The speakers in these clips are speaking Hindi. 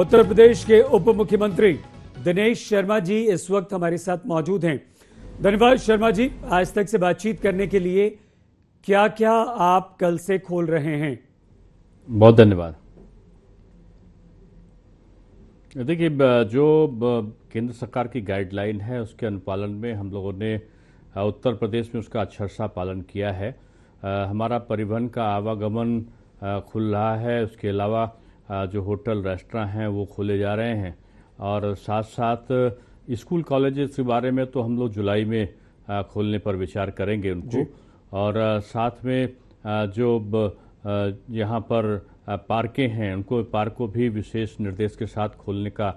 उत्तर प्रदेश के उप मुख्यमंत्री दिनेश शर्मा जी इस वक्त हमारे साथ मौजूद हैं धन्यवाद शर्मा जी आज तक से बातचीत करने के लिए क्या क्या आप कल से खोल रहे हैं बहुत धन्यवाद देखिए जो केंद्र सरकार की गाइडलाइन है उसके अनुपालन में हम लोगों ने उत्तर प्रदेश में उसका अच्छा सा पालन किया है हमारा परिवहन का आवागमन खुल रहा है उसके अलावा जो होटल रेस्टोरेंट हैं वो खोले जा रहे हैं और साथ साथ स्कूल कॉलेजेस के बारे में तो हम लोग जुलाई में खोलने पर विचार करेंगे उनको और साथ में जो यहाँ पर पार्कें हैं उनको पार्क को भी विशेष निर्देश के साथ खोलने का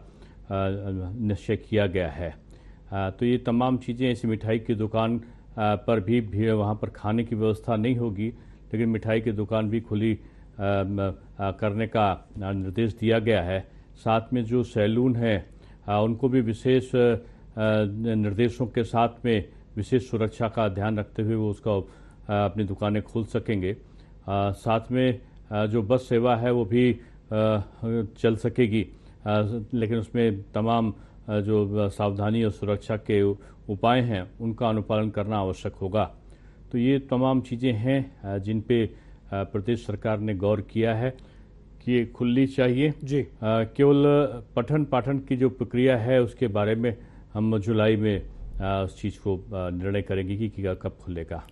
निश्चय किया गया है तो ये तमाम चीज़ें ऐसी मिठाई की दुकान पर भी, भी वहाँ पर खाने की व्यवस्था नहीं होगी लेकिन मिठाई की दुकान भी खुली करने का निर्देश दिया गया है साथ में जो सैलून है उनको भी विशेष निर्देशों के साथ में विशेष सुरक्षा का ध्यान रखते हुए वो उसका अपनी दुकानें खोल सकेंगे साथ में जो बस सेवा है वो भी चल सकेगी लेकिन उसमें तमाम जो सावधानी और सुरक्षा के उपाय हैं उनका अनुपालन करना आवश्यक होगा तो ये तमाम चीज़ें हैं जिन पे प्रदेश सरकार ने गौर किया है कि ये खुलनी चाहिए जी केवल पठन पाठन की जो प्रक्रिया है उसके बारे में हम जुलाई में आ, उस चीज़ को निर्णय करेंगे कि, कि कब खुलेगा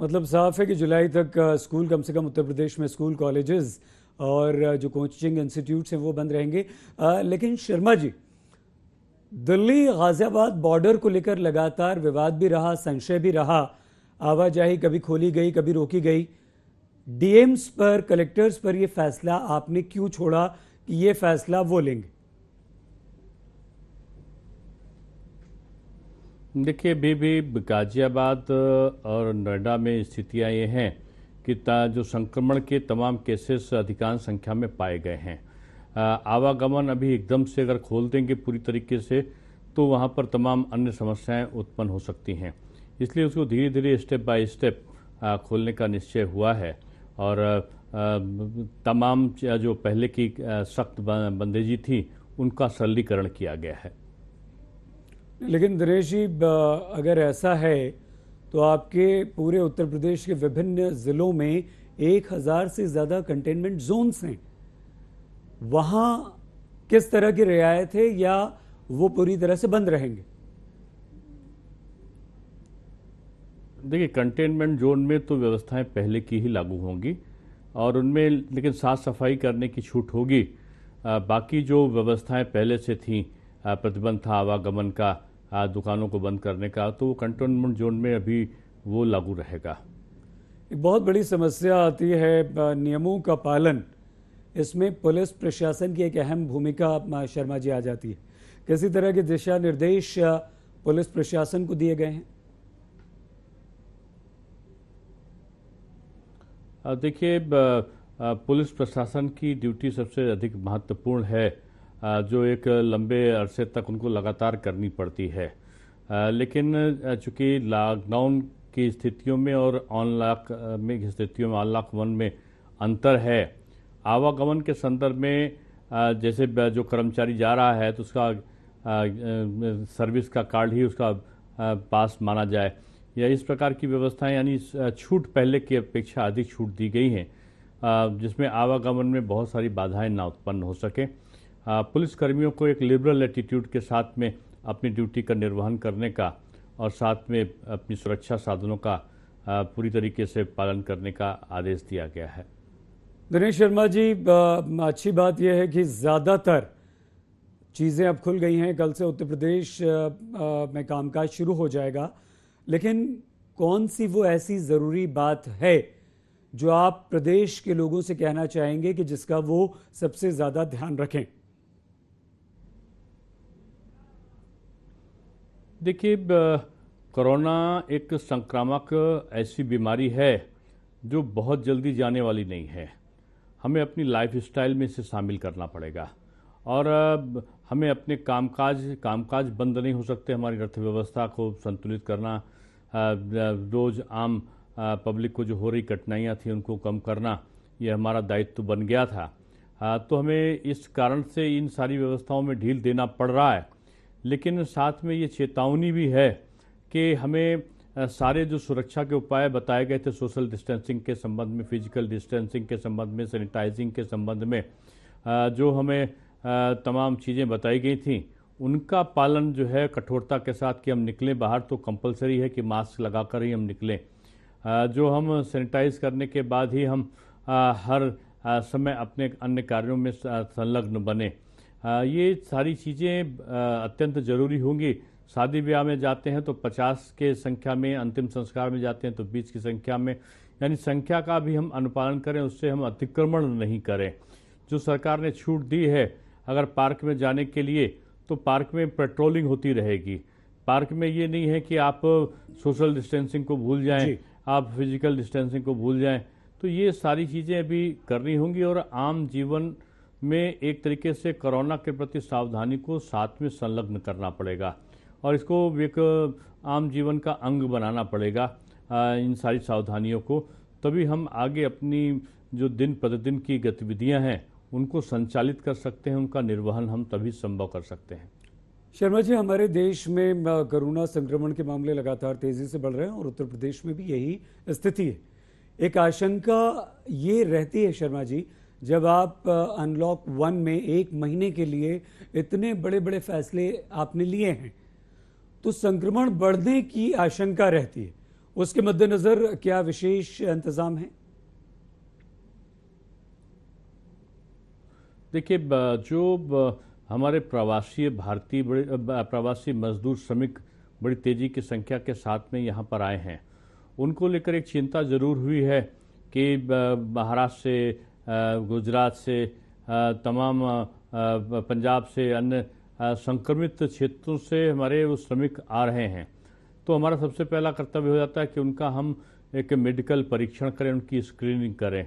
मतलब साफ है कि जुलाई तक स्कूल कम से कम उत्तर प्रदेश में स्कूल कॉलेजेस और जो कोचिंग इंस्टीट्यूट्स हैं वो बंद रहेंगे आ, लेकिन शर्मा जी दिल्ली गाजियाबाद बॉर्डर को लेकर लगातार विवाद भी रहा संशय भी रहा आवाजाही कभी खोली गई कभी रोकी गई डीएम्स पर कलेक्टर्स पर यह फैसला आपने क्यों छोड़ा कि ये फैसला वो लेंगे देखिए अभी भी गाजियाबाद और नोएडा में स्थितियाँ ये हैं कि जो संक्रमण के तमाम केसेस अधिकांश संख्या में पाए गए हैं आवागमन अभी एकदम से अगर खोल देंगे पूरी तरीके से तो वहाँ पर तमाम अन्य समस्याएं उत्पन्न हो सकती हैं इसलिए उसको धीरे धीरे स्टेप बाय स्टेप खोलने का निश्चय हुआ है और तमाम जो पहले की सख्त बंदेजी थी उनका सरलीकरण किया गया है लेकिन दिनेश जी अगर ऐसा है तो आपके पूरे उत्तर प्रदेश के विभिन्न ज़िलों में एक हज़ार से ज़्यादा कंटेनमेंट जोन्स हैं वहाँ किस तरह की रियायत है या वो पूरी तरह से बंद रहेंगे देखिए कंटेनमेंट जोन में तो व्यवस्थाएं पहले की ही लागू होंगी और उनमें लेकिन साफ सफाई करने की छूट होगी बाकी जो व्यवस्थाएं पहले से थी प्रतिबंध था आवागमन का दुकानों को बंद करने का तो कंटेनमेंट जोन में अभी वो लागू रहेगा एक बहुत बड़ी समस्या आती है नियमों का पालन इसमें पुलिस प्रशासन की एक अहम भूमिका शर्मा जी आ जाती है किसी तरह के दिशा निर्देश पुलिस प्रशासन को दिए गए हैं देखिए पुलिस प्रशासन की ड्यूटी सबसे अधिक महत्वपूर्ण है जो एक लंबे अरसे तक उनको लगातार करनी पड़ती है लेकिन चूंकि लॉकडाउन की स्थितियों में और ऑनलाक में स्थितियों में अनलॉक वन में अंतर है आवागमन के संदर्भ में जैसे जो कर्मचारी जा रहा है तो उसका सर्विस का कार्ड ही उसका पास माना जाए या इस प्रकार की व्यवस्थाएं यानी छूट पहले की अपेक्षा अधिक छूट दी गई है जिसमें आवागमन में बहुत सारी बाधाएं ना उत्पन्न हो सके पुलिसकर्मियों को एक लिबरल एटीट्यूड के साथ में अपनी ड्यूटी का निर्वहन करने का और साथ में अपनी सुरक्षा साधनों का पूरी तरीके से पालन करने का आदेश दिया गया है दिनेश शर्मा जी अच्छी बात यह है कि ज़्यादातर चीज़ें अब खुल गई हैं कल से उत्तर प्रदेश में कामकाज शुरू हो जाएगा लेकिन कौन सी वो ऐसी ज़रूरी बात है जो आप प्रदेश के लोगों से कहना चाहेंगे कि जिसका वो सबसे ज़्यादा ध्यान रखें देखिए कोरोना एक संक्रामक ऐसी बीमारी है जो बहुत जल्दी जाने वाली नहीं है हमें अपनी लाइफ स्टाइल में इसे शामिल करना पड़ेगा और हमें अपने कामकाज कामकाज बंद नहीं हो सकते हमारी अर्थव्यवस्था को संतुलित करना रोज़ आम पब्लिक को जो हो रही कठिनाइयाँ थी उनको कम करना ये हमारा दायित्व बन गया था तो हमें इस कारण से इन सारी व्यवस्थाओं में ढील देना पड़ रहा है लेकिन साथ में ये चेतावनी भी है कि हमें सारे जो सुरक्षा के उपाय बताए गए थे सोशल डिस्टेंसिंग के संबंध में फिजिकल डिस्टेंसिंग के संबंध में सैनिटाइजिंग के संबंध में जो हमें तमाम चीज़ें बताई गई थी उनका पालन जो है कठोरता के साथ कि हम निकलें बाहर तो कंपलसरी है कि मास्क लगा कर ही हम निकलें जो हम सैनिटाइज करने के बाद ही हम हर समय अपने अन्य कार्यों में संलग्न बने ये सारी चीज़ें अत्यंत ज़रूरी होंगी शादी ब्याह में जाते हैं तो 50 के संख्या में अंतिम संस्कार में जाते हैं तो 20 की संख्या में यानी संख्या का भी हम अनुपालन करें उससे हम अतिक्रमण नहीं करें जो सरकार ने छूट दी है अगर पार्क में जाने के लिए तो पार्क में पेट्रोलिंग होती रहेगी पार्क में ये नहीं है कि आप सोशल डिस्टेंसिंग को भूल जाएं आप फिजिकल डिस्टेंसिंग को भूल जाएं तो ये सारी चीज़ें अभी करनी होंगी और आम जीवन में एक तरीके से कोरोना के प्रति सावधानी को साथ में संलग्न करना पड़ेगा और इसको एक आम जीवन का अंग बनाना पड़ेगा इन सारी सावधानियों को तभी हम आगे अपनी जो दिन प्रतिदिन की गतिविधियां हैं उनको संचालित कर सकते हैं उनका निर्वहन हम तभी संभव कर सकते हैं शर्मा जी हमारे देश में कोरोना संक्रमण के मामले लगातार तेजी से बढ़ रहे हैं और उत्तर प्रदेश में भी यही स्थिति है एक आशंका ये रहती है शर्मा जी जब आप अनलॉक वन में एक महीने के लिए इतने बड़े बड़े फैसले आपने लिए हैं तो संक्रमण बढ़ने की आशंका रहती है उसके मद्देनज़र क्या विशेष इंतज़ाम है देखिए जो हमारे प्रवासी भारतीय बड़े प्रवासी मजदूर श्रमिक बड़ी तेज़ी की संख्या के साथ में यहाँ पर आए हैं उनको लेकर एक चिंता ज़रूर हुई है कि महाराष्ट्र से गुजरात से तमाम पंजाब से अन्य संक्रमित क्षेत्रों से हमारे वो श्रमिक आ रहे हैं तो हमारा सबसे पहला कर्तव्य हो जाता है कि उनका हम एक मेडिकल परीक्षण करें उनकी स्क्रीनिंग करें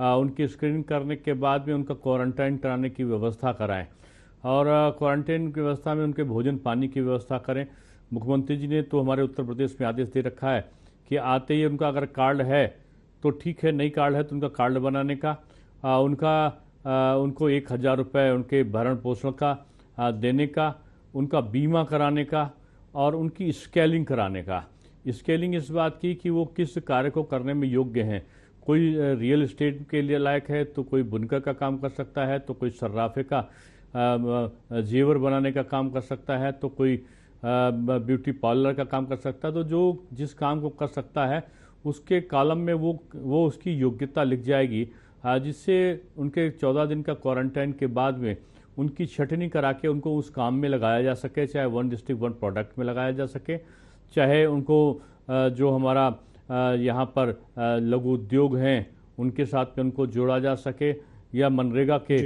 उनकी स्क्रीनिंग करने के बाद में उनका क्वारंटाइन कराने की व्यवस्था कराएं और क्वारंटाइन की व्यवस्था में उनके भोजन पानी की व्यवस्था करें मुख्यमंत्री जी ने तो हमारे उत्तर प्रदेश में आदेश दे रखा है कि आते ही उनका अगर कार्ड है तो ठीक है नई कार्ड है तो उनका कार्ड बनाने का आ, उनका आ, उनको एक हज़ार रुपये उनके भरण पोषण का आ, देने का उनका बीमा कराने का और उनकी स्केलिंग कराने का स्केलिंग इस बात की कि वो किस कार्य को करने में योग्य हैं कोई रियल इस्टेट के लिए लायक है तो कोई बुनकर का काम कर सकता है तो कोई सर्राफे का जेवर बनाने का काम कर सकता है तो कोई ब्यूटी पार्लर का काम कर सकता है तो जो जिस काम को कर सकता है उसके कालम में वो वो उसकी योग्यता लिख जाएगी जिससे उनके चौदह दिन का क्वारंटाइन के बाद में उनकी छटनी करा के उनको उस काम में लगाया जा सके चाहे वन डिस्ट्रिक्ट वन प्रोडक्ट में लगाया जा सके चाहे उनको जो हमारा यहाँ पर लघु उद्योग हैं उनके साथ में उनको जोड़ा जा सके या मनरेगा के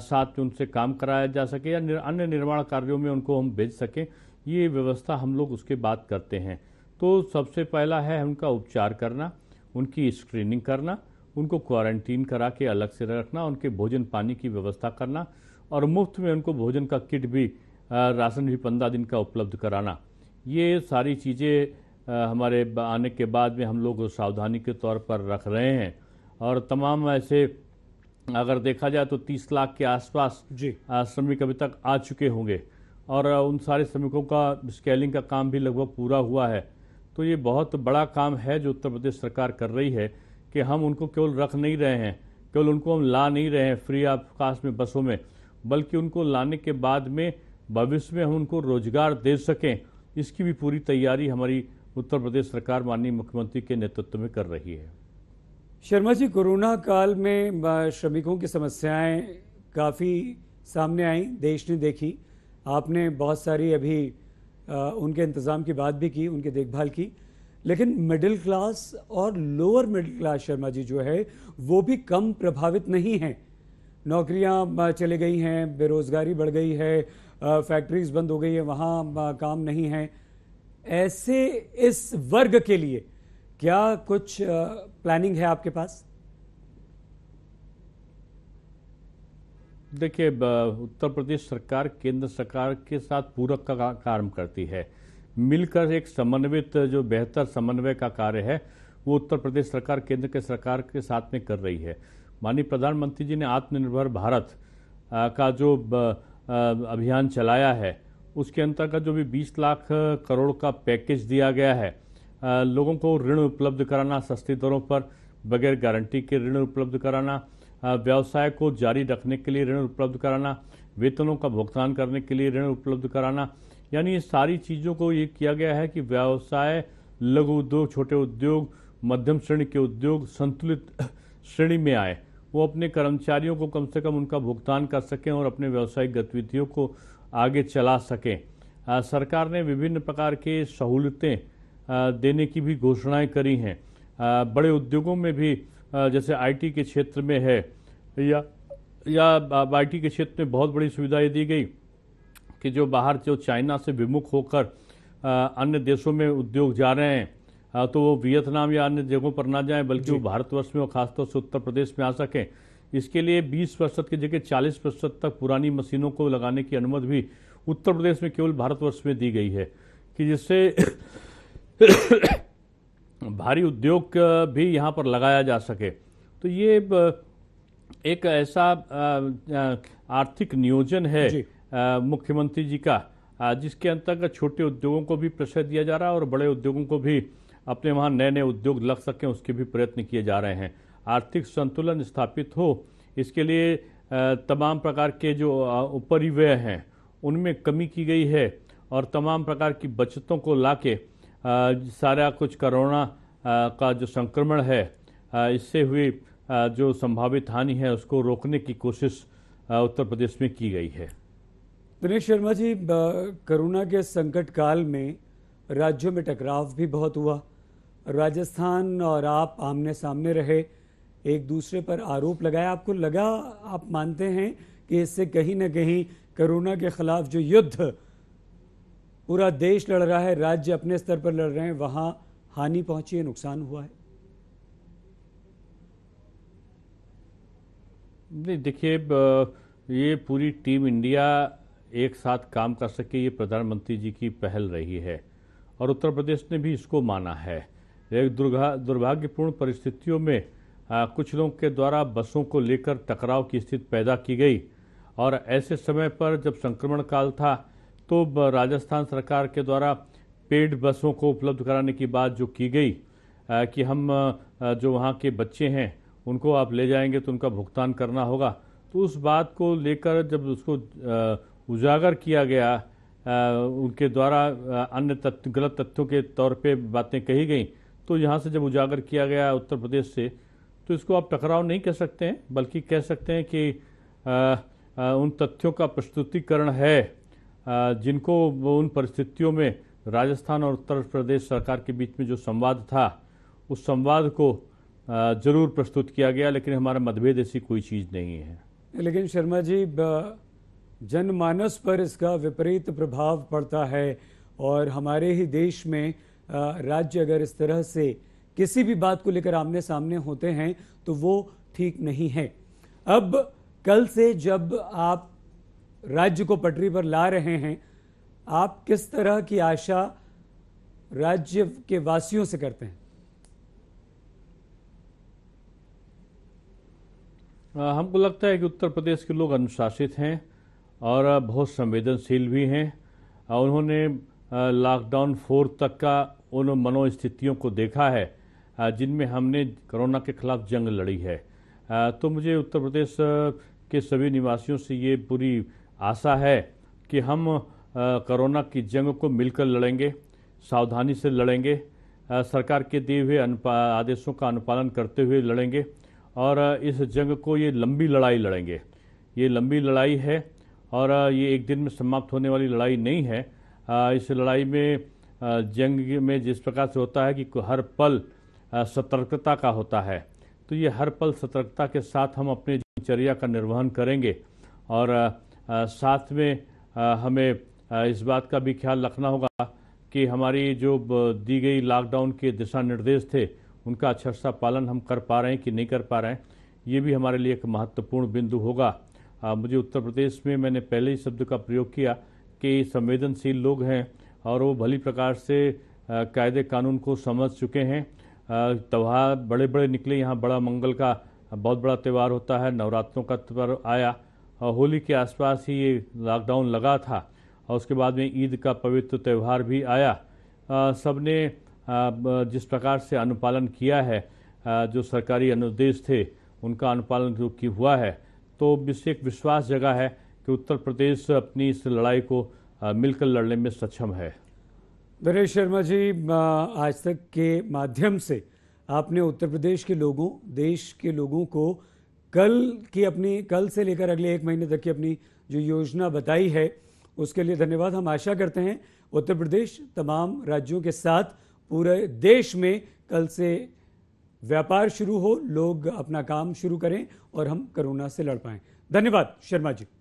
साथ में उनसे काम कराया जा सके या निर, अन्य निर्माण कार्यों में उनको हम भेज सकें ये व्यवस्था हम लोग उसके बाद करते हैं तो सबसे पहला है उनका उपचार करना उनकी स्क्रीनिंग करना उनको क्वारंटीन करा के अलग से रखना उनके भोजन पानी की व्यवस्था करना और मुफ्त में उनको भोजन का किट भी राशन भी पंद्रह दिन का उपलब्ध कराना ये सारी चीज़ें हमारे आने के बाद में हम लोग सावधानी के तौर पर रख रहे हैं और तमाम ऐसे अगर देखा जाए तो तीस लाख के आसपास जी श्रमिक अभी तक आ चुके होंगे और उन सारे श्रमिकों का स्केलिंग का काम भी लगभग पूरा हुआ है तो ये बहुत बड़ा काम है जो उत्तर प्रदेश सरकार कर रही है कि हम उनको केवल रख नहीं रहे हैं केवल उनको हम ला नहीं रहे हैं फ्री ऑफ कास्ट में बसों में बल्कि उनको लाने के बाद में भविष्य में हम उनको रोजगार दे सकें इसकी भी पूरी तैयारी हमारी उत्तर प्रदेश सरकार माननीय मुख्यमंत्री के नेतृत्व में कर रही है शर्मा जी कोरोना काल में श्रमिकों की समस्याएं काफ़ी सामने आई देश ने देखी आपने बहुत सारी अभी आ, उनके इंतज़ाम की बात भी की उनकी देखभाल की लेकिन मिडिल क्लास और lower middle class Sharma ji जो है वो भी कम प्रभावित नहीं हैं नौकरियां चले गई हैं बेरोज़गारी बढ़ गई है फैक्ट्रीज़ बंद हो गई है वहाँ काम नहीं है ऐसे इस वर्ग के लिए क्या कुछ प्लानिंग है आपके पास देखिए उत्तर प्रदेश सरकार केंद्र सरकार के साथ पूरक का काम करती है मिलकर एक समन्वित जो बेहतर समन्वय का कार्य है वो उत्तर प्रदेश सरकार केंद्र के सरकार के साथ में कर रही है माननीय प्रधानमंत्री जी ने आत्मनिर्भर भारत का जो अभियान चलाया है उसके अंतर्गत जो भी बीस लाख करोड़ का पैकेज दिया गया है लोगों को ऋण उपलब्ध कराना सस्ती दरों पर बगैर गारंटी के ऋण उपलब्ध कराना व्यवसाय को जारी रखने के लिए ऋण उपलब्ध कराना वेतनों का भुगतान करने के लिए ऋण उपलब्ध कराना यानी ये सारी चीज़ों को ये किया गया है कि व्यवसाय लघु उद्योग छोटे उद्योग मध्यम श्रेणी के उद्योग संतुलित श्रेणी में आए वो अपने कर्मचारियों को कम से कम उनका भुगतान कर सकें और अपने व्यावसायिक गतिविधियों को आगे चला सकें सरकार ने विभिन्न प्रकार के सहूलतें देने की भी घोषणाएं करी हैं बड़े उद्योगों में भी जैसे आईटी के क्षेत्र में है या या आईटी के क्षेत्र में बहुत बड़ी सुविधाएं दी गई कि जो बाहर जो चाइना से विमुख होकर अन्य देशों में उद्योग जा रहे हैं तो वो वियतनाम या अन्य जगहों पर ना जाएं बल्कि वो भारतवर्ष में और खासतौर से उत्तर प्रदेश में आ सकें इसके लिए 20 प्रतिशत की जगह 40 प्रतिशत तक पुरानी मशीनों को लगाने की अनुमति भी उत्तर प्रदेश में केवल भारतवर्ष में दी गई है कि जिससे भारी उद्योग भी यहाँ पर लगाया जा सके तो ये एक ऐसा आर्थिक नियोजन है मुख्यमंत्री जी का जिसके अंतर्गत छोटे उद्योगों को भी प्रशय दिया जा रहा है और बड़े उद्योगों को भी अपने वहाँ नए नए उद्योग लग सकें उसके भी प्रयत्न किए जा रहे हैं आर्थिक संतुलन स्थापित हो इसके लिए तमाम प्रकार के जो उपरिव्यय हैं उनमें कमी की गई है और तमाम प्रकार की बचतों को लाके सारा कुछ कोरोना का जो संक्रमण है इससे हुई जो संभावित हानि है उसको रोकने की कोशिश उत्तर प्रदेश में की गई है दिनेश शर्मा जी कोरोना के संकट काल में राज्यों में टकराव भी बहुत हुआ राजस्थान और आप आमने सामने रहे एक दूसरे पर आरोप लगाया आपको लगा आप मानते हैं कि इससे कहीं ना कहीं कोरोना के खिलाफ जो युद्ध पूरा देश लड़ रहा है राज्य अपने स्तर पर लड़ रहे हैं वहां हानि पहुंची है नुकसान हुआ है नहीं देखिए ये पूरी टीम इंडिया एक साथ काम कर सके ये प्रधानमंत्री जी की पहल रही है और उत्तर प्रदेश ने भी इसको माना है एक दुर्भाग्यपूर्ण परिस्थितियों में आ, हाँ, कुछ लोगों के द्वारा बसों को लेकर टकराव की स्थिति पैदा की गई और ऐसे समय पर जब संक्रमण काल था तो राजस्थान सरकार के द्वारा पेड बसों को उपलब्ध कराने की बात जो की गई आ, कि हम आ, जो वहाँ के बच्चे हैं उनको आप ले जाएंगे तो उनका भुगतान करना होगा तो उस बात को लेकर जब उसको उजागर किया गया उनके द्वारा अन्य तथ्य गलत तथ्यों के तौर पे बातें कही गई तो यहाँ से जब उजागर किया गया उत्तर प्रदेश से तो इसको आप टकराव नहीं कह सकते हैं बल्कि कह सकते हैं कि आ, आ, उन तथ्यों का प्रस्तुतिकरण है आ, जिनको उन परिस्थितियों में राजस्थान और उत्तर प्रदेश सरकार के बीच में जो संवाद था उस संवाद को जरूर प्रस्तुत किया गया लेकिन हमारा मतभेद ऐसी कोई चीज़ नहीं है लेकिन शर्मा जी जनमानस पर इसका विपरीत प्रभाव पड़ता है और हमारे ही देश में राज्य अगर इस तरह से किसी भी बात को लेकर आमने सामने होते हैं तो वो ठीक नहीं है अब कल से जब आप राज्य को पटरी पर ला रहे हैं आप किस तरह की आशा राज्य के वासियों से करते हैं हमको लगता है कि उत्तर प्रदेश के लोग अनुशासित हैं और बहुत संवेदनशील भी हैं उन्होंने लॉकडाउन फोर तक का उन मनोस्थितियों को देखा है जिनमें हमने कोरोना के खिलाफ जंग लड़ी है तो मुझे उत्तर प्रदेश के सभी निवासियों से ये पूरी आशा है कि हम कोरोना की जंग को मिलकर लड़ेंगे सावधानी से लड़ेंगे सरकार के दिए हुए आदेशों का अनुपालन करते हुए लड़ेंगे और इस जंग को ये लंबी लड़ाई लड़ेंगे ये लंबी लड़ाई है और ये एक दिन में समाप्त होने वाली लड़ाई नहीं है इस लड़ाई में जंग में जिस प्रकार से होता है कि हर पल सतर्कता का होता है तो ये हर पल सतर्कता के साथ हम अपने दिनचर्या का निर्वहन करेंगे और साथ में हमें इस बात का भी ख्याल रखना होगा कि हमारी जो दी गई लॉकडाउन के दिशा निर्देश थे उनका अच्छा सा पालन हम कर पा रहे हैं कि नहीं कर पा रहे हैं ये भी हमारे लिए एक महत्वपूर्ण बिंदु होगा मुझे उत्तर प्रदेश में मैंने पहले ही शब्द का प्रयोग किया कि संवेदनशील लोग हैं और वो भली प्रकार से कायदे कानून को समझ चुके हैं त्यौहार बड़े बड़े निकले यहाँ बड़ा मंगल का बहुत बड़ा त्यौहार होता है नवरात्रों का त्यौहार आया और होली के आसपास ही ये लॉकडाउन लगा था और उसके बाद में ईद का पवित्र त्यौहार भी आया सब ने जिस प्रकार से अनुपालन किया है जो सरकारी अनुदेश थे उनका अनुपालन जो कि हुआ है तो इससे एक विश्वास जगह है कि उत्तर प्रदेश अपनी इस लड़ाई को मिलकर लड़ने में सक्षम है नरेश शर्मा जी आज तक के माध्यम से आपने उत्तर प्रदेश के लोगों देश के लोगों को कल की अपनी कल से लेकर अगले एक महीने तक की अपनी जो योजना बताई है उसके लिए धन्यवाद हम आशा करते हैं उत्तर प्रदेश तमाम राज्यों के साथ पूरे देश में कल से व्यापार शुरू हो लोग अपना काम शुरू करें और हम कोरोना से लड़ पाएँ धन्यवाद शर्मा जी